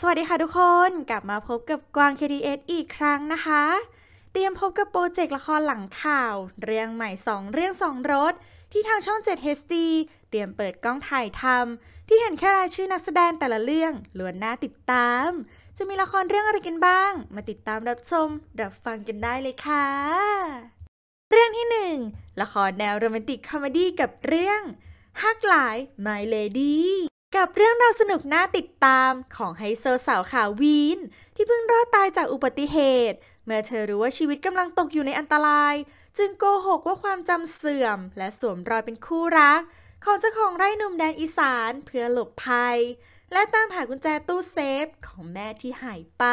สวัสดีค่ะทุกคน กลับมาพบกับกวาง KDS อีกครั้งนะคะ เตรียมพบกับโปรเจกต์ละครหลังข่าว เรื่องใหม่ 2 เรื่อง2รถ ที่ทางช่อง 7 HD เตรียมเปิดกล้องถ่ายทำที่เห็นแค่รายชื่อนักแสดงแต่ละเรื่องล้วนน่าติดตาม จะมีละครเรื่องอะไรกันบ้าง มาติดตามรับชมรับฟังกันได้เลยค่ะ เรื่องที่1ละครแนวโรแมนติกคอมเมดี้กับเรื่องฮักหลาย My Lady กับเรื่องราวสนุกน่าติดตามของไฮโซสาวขาววีน ที่เพิ่งรอดตายจากอุบัติเหตุ เมื่อเธอรู้ว่าชีวิตกำลังตกอยู่ในอันตราย จึงโกหกว่าความจำเสื่อมและสวมรอยเป็นคู่รัก ของเจ้าของไร่นมแดนอีสานเพื่อหลบภัย และตามหากุญแจตู้เซฟของแม่ที่หายไป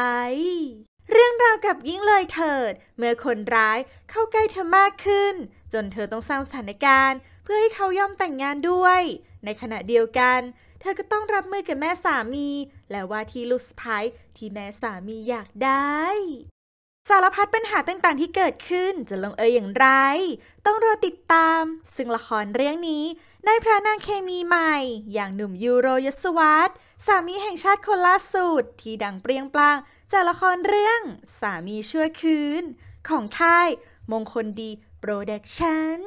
เรื่องราวกับยิ่งเลยเถิด เมื่อคนร้ายเข้าใกล้เธอมากขึ้น จนเธอต้องสร้างสถานการณ์เพื่อให้เขายอมแต่งงานด้วย ในขณะเดียวกันเธอก็ต้องรับมือกับแม่สามี และว่าที่ลูกสะใภ้ที่แม่สามีอยากได้ สารพัดปัญหาต่างๆ ที่เกิดขึ้น จะลงเอยอย่างไร ต้องรอติดตาม ซึ่งละครเรื่องนี้ ในพระนางเคมีใหม่ อย่างหนุ่มยูโรยศวัตสามีแห่งชาติคนล่าสุด ที่ดังเปรี้ยงปลางจากละครเรื่อง สามีช่วยคืน ของค่าย มงคลดีโปรดักชั่น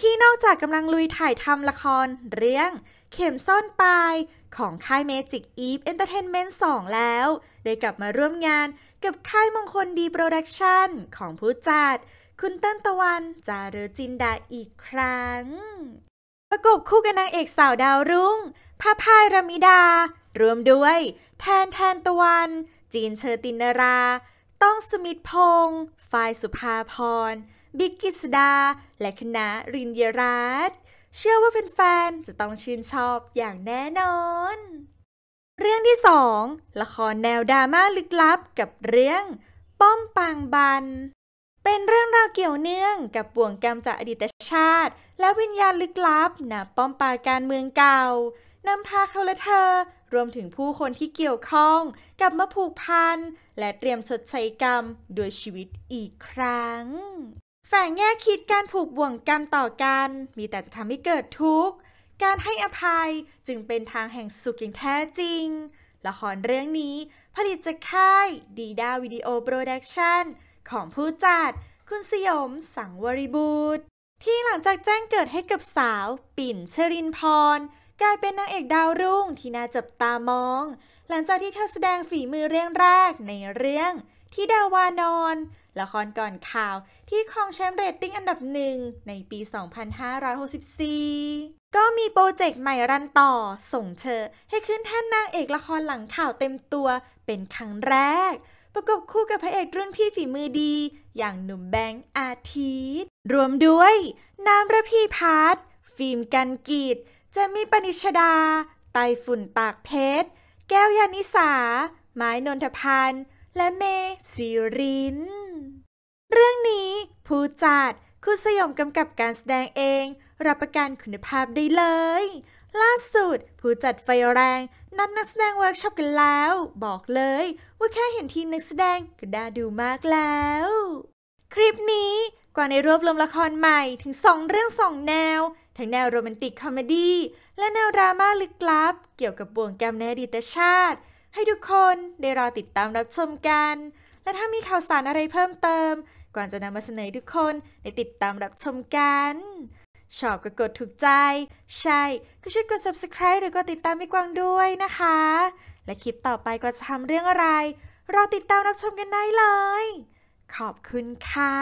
ที่นอกจากกำลังลุยถ่ายทำละครเรื่องเข็มซ่อนปลายของค่าย Magic Eve Entertainment 2 แล้ว ได้กลับมาร่วมงานกับค่ายมงคลดีโปรดักชันของผู้จัด คุณเติ้นตะวันจารุจินดาอีกครั้ง ประกบคู่กับนางเอกสาวดาวรุ่งพาพายรมิดารวมด้วยแทนแทนตะวัน จีนเชอตินรา ต้องสมิทพงศ์ฝ่ายสุภาพรบิกกิสดา และคณะรินยรัต์เชื่อว่าแฟนๆ จะต้องชื่นชอบอย่างแน่นอน เรื่องที่สองละครแนวดราม่าลึกลับกับเรื่อง ป้อมปางบัน เป็นเรื่องราวเกี่ยวเนื่องกับบ่วงกรรมจากอดีตชาติ และวิญญาณลึกลับนะป้อมปราการเมืองเก่า นำพาเขาและเธอรวมถึงผู้คนที่เกี่ยวข้องกับมาผูกพันและเตรียมชดใช้กรรม ด้วยชีวิตอีกครั้งแฝงแง่คิดการผูกบ่วงกรรมต่อกัน มีแต่จะทำให้เกิดทุกข์ การให้อภัยจึงเป็นทางแห่งสุขอย่างแท้จริง ละครเรื่องนี้ ผลิตจากค่ายดีดาวิดีโอโปรดักชันของผู้จัดคุณสยมสังวริบูตรที่หลังจากแจ้งเกิดให้กับสาว ปิ่นชรินพร กลายเป็นนางเอกดาวรุ่งที่น่าจับตามอง หลังจากที่เธอแสดงฝีมือเรื่องแรกในเรื่องที่ดาวานอนละครก่อนข่าวที่ครองแชมป์เรตติ้งอันดับหนึ่งในปี 2564 ก็มีโปรเจกต์ใหม่รันต่อส่งเธอให้ขึ้นแท่นนางเอกละครหลังข่าวเต็มตัวเป็นครั้งแรก ประกบคู่กับพระเอกรุ่นพี่ฝีมือดีอย่างหนุ่มแบงค์อาทิตย์ รวมด้วยน้ำระพีพัฒฟิล์มกันกีดจะมีปนิชดา ไตฝุ่นปากเพชรแก้วยานิสา ไม้นนทพันธ์และเมศิรินเรื่องนี้ ผู้จัดคุณสยงกำกับการแสดงเอง รับประกันคุณภาพได้เลย ล่าสุดผู้จัดไฟแรงนัดนักแสดงเวิร์กช็อปกันแล้ว บอกเลยว่าแค่เห็นทีมนักแสดงก็ด่าดูมากแล้ว คลิปนี้กว่าในรวบรวมละครใหม่ถึง2เรื่อง2แนวทั้งแนวโรแมนติกคอมเมดี้และแนวดราม่าลึกลับ เกี่ยวกับบ่วงแกมในอดีตชาติให้ทุกคนได้รอติดตามรับชมกันและถ้ามีข่าวสารอะไรเพิ่มเติมก่อนจะนำมาเสนอทุกคนใน้ติดตามรับชมกัน ชอบก็กดถูกใจ ใช่ ก็ช่วยกด subscribe หรือก็ติดตามพี่กวางด้วยนะคะ และคลิปต่อไปก็จะทำเรื่องอะไร รอติดตามรับชมกันได้เลย ขอบคุณค่ะ